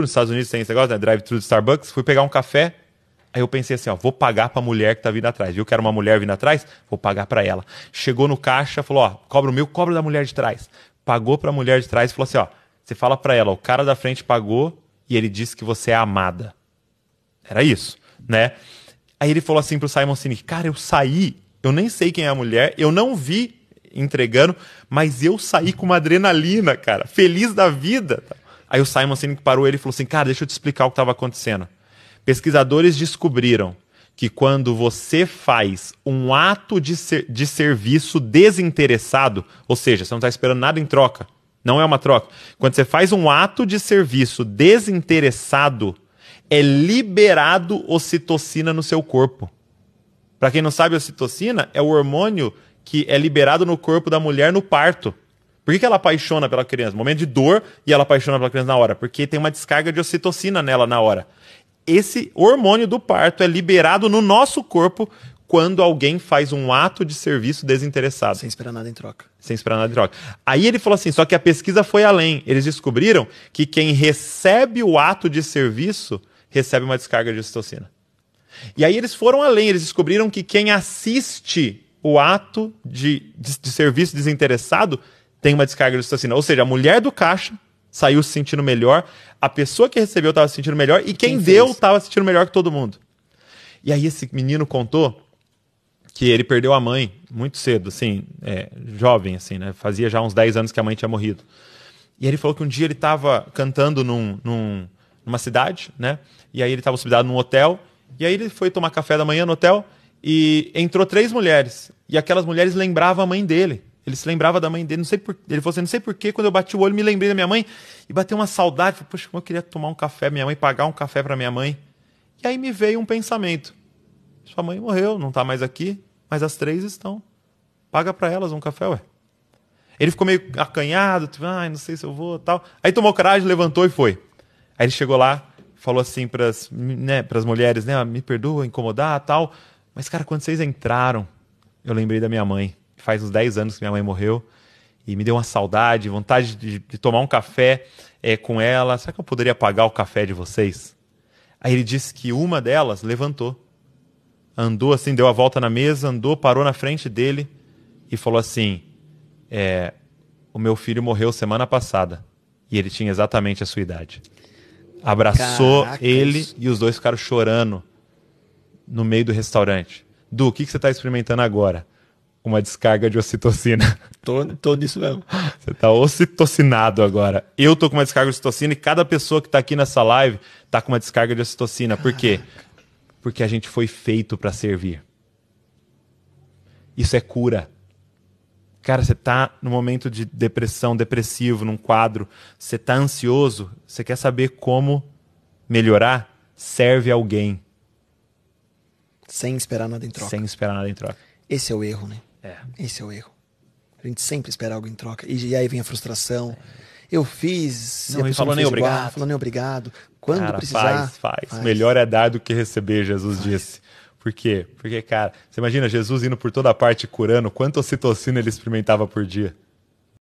nos Estados Unidos tem esse negócio, né? Drive-thru do Starbucks. Fui pegar um café. Aí eu pensei assim, ó, vou pagar pra mulher que tá vindo atrás. Viu que era uma mulher vindo atrás? Vou pagar pra ela. Chegou no caixa, falou, ó, cobra o meu, cobra da mulher de trás. Pagou pra mulher de trás e falou assim, ó, você fala pra ela, o cara da frente pagou e ele disse que você é amada. Era isso, né? Aí ele falou assim pro Simon Sinek, cara, eu saí, eu nem sei quem é a mulher, eu não vi entregando, mas eu saí com uma adrenalina, cara, feliz da vida. Tá? Aí o Simon Sinek parou ele e falou assim: Cara, deixa eu te explicar o que estava acontecendo. Pesquisadores descobriram que quando você faz um ato de, ser, de serviço desinteressado, ou seja, você não está esperando nada em troca, não é uma troca. Quando você faz um ato de serviço desinteressado, é liberado ocitocina no seu corpo. Para quem não sabe, a ocitocina é o hormônio que é liberado no corpo da mulher no parto. Por que, que ela apaixona pela criança? Momento de dor e ela apaixona pela criança na hora? Porque tem uma descarga de ocitocina nela na hora. Esse hormônio do parto é liberado no nosso corpo quando alguém faz um ato de serviço desinteressado. Sem esperar nada em troca. Sem esperar nada em troca. Aí ele falou assim: só que a pesquisa foi além. Eles descobriram que quem recebe o ato de serviço recebe uma descarga de ocitocina. E aí eles foram além, eles descobriram que quem assiste o ato de, de, de serviço desinteressado tem uma descarga de ocitocina. Ou seja, a mulher do caixa saiu se sentindo melhor, a pessoa que recebeu estava se sentindo melhor e quem, quem deu estava se sentindo melhor que todo mundo. E aí esse menino contou que ele perdeu a mãe muito cedo, assim, é, jovem, assim, né? Fazia já uns 10 anos que a mãe tinha morrido. E ele falou que um dia ele estava cantando num, num, numa cidade, né? E aí ele estava hospedado num hotel. E aí ele foi tomar café da manhã no hotel e entrou três mulheres. E aquelas mulheres lembravam a mãe dele. Ele se lembrava da mãe dele, não sei por, ele falou assim, não sei porquê, quando eu bati o olho, me lembrei da minha mãe e bateu uma saudade, falei, poxa, como eu queria tomar um café, minha mãe pagar um café para minha mãe. E aí me veio um pensamento. Sua mãe morreu, não está mais aqui, mas as três estão. Paga para elas um café, ué. Ele ficou meio acanhado, tipo, ah, não sei se eu vou, tal. Aí tomou coragem, levantou e foi. Aí ele chegou lá, falou assim para as né, mulheres, né, ah, me perdoa incomodar, tal, mas cara, quando vocês entraram, eu lembrei da minha mãe faz uns 10 anos que minha mãe morreu e me deu uma saudade, vontade de, de tomar um café é, com ela. Será que eu poderia pagar o café de vocês? Aí ele disse que uma delas levantou, andou assim, deu a volta na mesa, andou, parou na frente dele e falou assim: é, O meu filho morreu semana passada e ele tinha exatamente a sua idade. Abraçou Caracas. ele e os dois ficaram chorando no meio do restaurante. Du, o que, que você está experimentando agora? uma descarga de ocitocina. Tô, tô nisso mesmo. Você tá ocitocinado agora. Eu tô com uma descarga de ocitocina e cada pessoa que tá aqui nessa live tá com uma descarga de ocitocina. Por quê? Porque a gente foi feito para servir. Isso é cura. Cara, você tá no momento de depressão, depressivo, num quadro, você tá ansioso, você quer saber como melhorar? Serve alguém. Sem esperar nada em troca. Sem esperar nada em troca. Esse é o erro, né? É. Esse é o erro. A gente sempre espera algo em troca. E, e aí vem a frustração. É. Eu fiz. Não, a falou não nem obrigado. Igual, falou nem obrigado. Quando cara, precisar. Faz, faz, faz. Melhor é dar do que receber, Jesus faz. disse. Por quê? Porque, cara, você imagina Jesus indo por toda a parte curando, quanto ocitocina ele experimentava por dia?